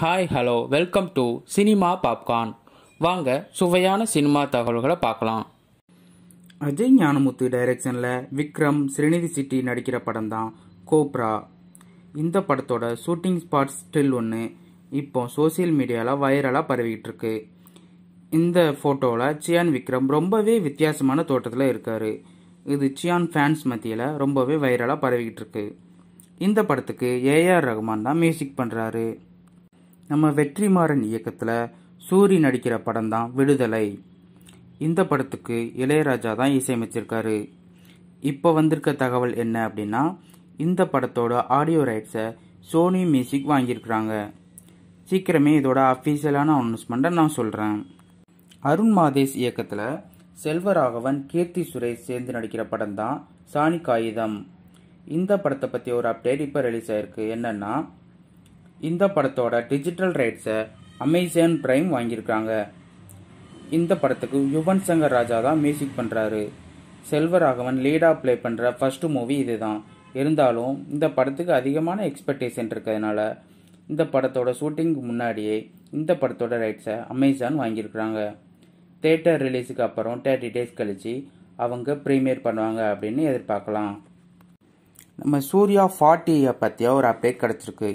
hi hello welcome to cinema popcorn வாங்க சுவையான cinema தகவல்களை பார்க்கலாம் அஜய் ஞானமுத்து டைரக்ஷனில் விக்ரம் ஸ்ரீநிதி சிட்டி நடிக்கிற படம் தான் கோப்ரா இந்த படத்தோட ஷூட்டிங் ஸ்பாட் ஸ்டில் ஒன்று இப்போ சோசியல் மீடியாவில் வைரலாக பரவிக்கிட்டு இருக்கு இந்த ஃபோட்டோவில் சியான் விக்ரம் ரொம்பவே வித்தியாசமான தோட்டத்தில் இருக்கார் இது சியான் ஃபேன்ஸ் மத்தியில் ரொம்பவே வைரலாக பரவிக்கிட்டு இருக்கு இந்த படத்துக்கு ஏஆர் ரகுமான் தான் மியூசிக் பண்ணுறாரு நம்ம வெற்றிமாறன் இயக்கத்தில் சூரி நடிக்கிற படம் தான் விடுதலை இந்த படத்துக்கு இளையராஜா தான் இசையமைச்சிருக்காரு இப்போ வந்திருக்க தகவல் என்ன அப்படின்னா இந்த படத்தோட ஆடியோ ரைட்ஸை சோனி மியூசிக் வாங்கியிருக்கிறாங்க சீக்கிரமே இதோட அஃபீஷியலான அனௌன்ஸ்மெண்ட்டை நான் சொல்கிறேன் அருண் மாதேஷ் இயக்கத்தில் செல்வராகவன் கீர்த்தி சுரேஷ் சேர்ந்து நடிக்கிற படம் தான் சாணி காகிதம் இந்த படத்தை பற்றி ஒரு அப்டேட் இப்போ ரிலீஸ் ஆயிருக்கு என்னென்னா இந்த படத்தோட டிஜிட்டல் ரைட்ஸை அமேசான் பிரைம் வாங்கியிருக்காங்க இந்த படத்துக்கு யுவன் சங்கர் ராஜா தான் மியூசிக் பண்ணுறாரு செல்வராகவன் லீடாக ப்ளே பண்ணுற ஃபர்ஸ்ட் மூவி இதுதான் இருந்தாலும் இந்த படத்துக்கு அதிகமான எக்ஸ்பெக்டேஷன் இருக்கிறதுனால இந்த படத்தோட ஷூட்டிங்க்கு முன்னாடியே இந்த படத்தோட ரைட்ஸை அமேசான் வாங்கியிருக்கிறாங்க தேட்டர் ரிலீஸுக்கு அப்புறம் தேர்ட்டி டேஸ் கழித்து அவங்க ப்ரீமியர் பண்ணுவாங்க அப்படின்னு எதிர்பார்க்கலாம் நம்ம சூர்யா ஃபார்ட்டியை பற்றிய ஒரு அப்டேட் கிடச்சிருக்கு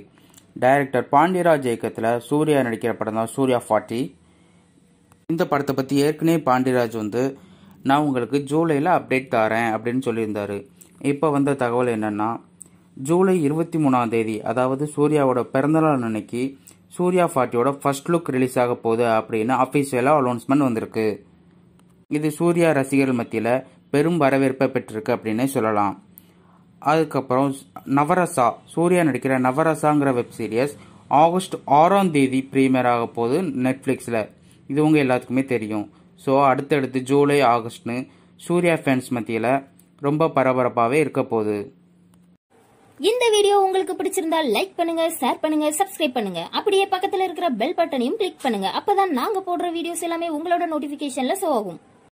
டைரக்டர் பாண்டியராஜ் இயக்கத்தில் சூர்யா நடிக்கிற படம் தான் சூர்யா ஃபார்ட்டி இந்த படத்தை பற்றி ஏற்கனவே பாண்டியராஜ் வந்து நான் உங்களுக்கு ஜூலையில் அப்டேட் தரேன் அப்படின்னு சொல்லியிருந்தார் இப்போ வந்த தகவல் என்னென்னா ஜூலை இருபத்தி மூணாம் தேதி அதாவது சூர்யாவோட பிறந்தநாள் அன்னைக்கு சூர்யா ஃபார்ட்டியோட ஃபர்ஸ்ட் லுக் ரிலீஸ் ஆக போகுது அப்படின்னு அஃபீஷியலாக அனௌன்ஸ்மெண்ட் வந்திருக்கு இது சூர்யா ரசிகர்கள் மத்தியில் பெரும் வரவேற்பை பெற்றிருக்கு அப்படின்னே சொல்லலாம் அதுக்கப்புறம் நவரசா சூர்யா நடிக்கிற நவரசாங்கிற வெப் சீரியஸ் ஆகஸ்ட் ஆறாம் தேதி ப்ரீமியர் ஆக போகுது நெட்ஃப்ளிக்ஸில் இது உங்கள் எல்லாத்துக்குமே தெரியும் ஸோ அடுத்தடுத்து ஜூலை ஆகஸ்ட்னு சூர்யா ஃபேன்ஸ் மத்தியில் ரொம்ப பரபரப்பாகவே இருக்க போகுது இந்த வீடியோ உங்களுக்கு பிடிச்சிருந்தா லைக் பண்ணுங்க ஷேர் பண்ணுங்க சப்ஸ்கிரைப் பண்ணுங்க அப்படியே பக்கத்துல இருக்கிற பெல் பட்டனையும் கிளிக் பண்ணுங்க அப்பதான் நாங்க போடுற வீடியோஸ் எல்லாமே உங்களோட நோட்டிபிகேஷன்ல ஷோ ஆகும்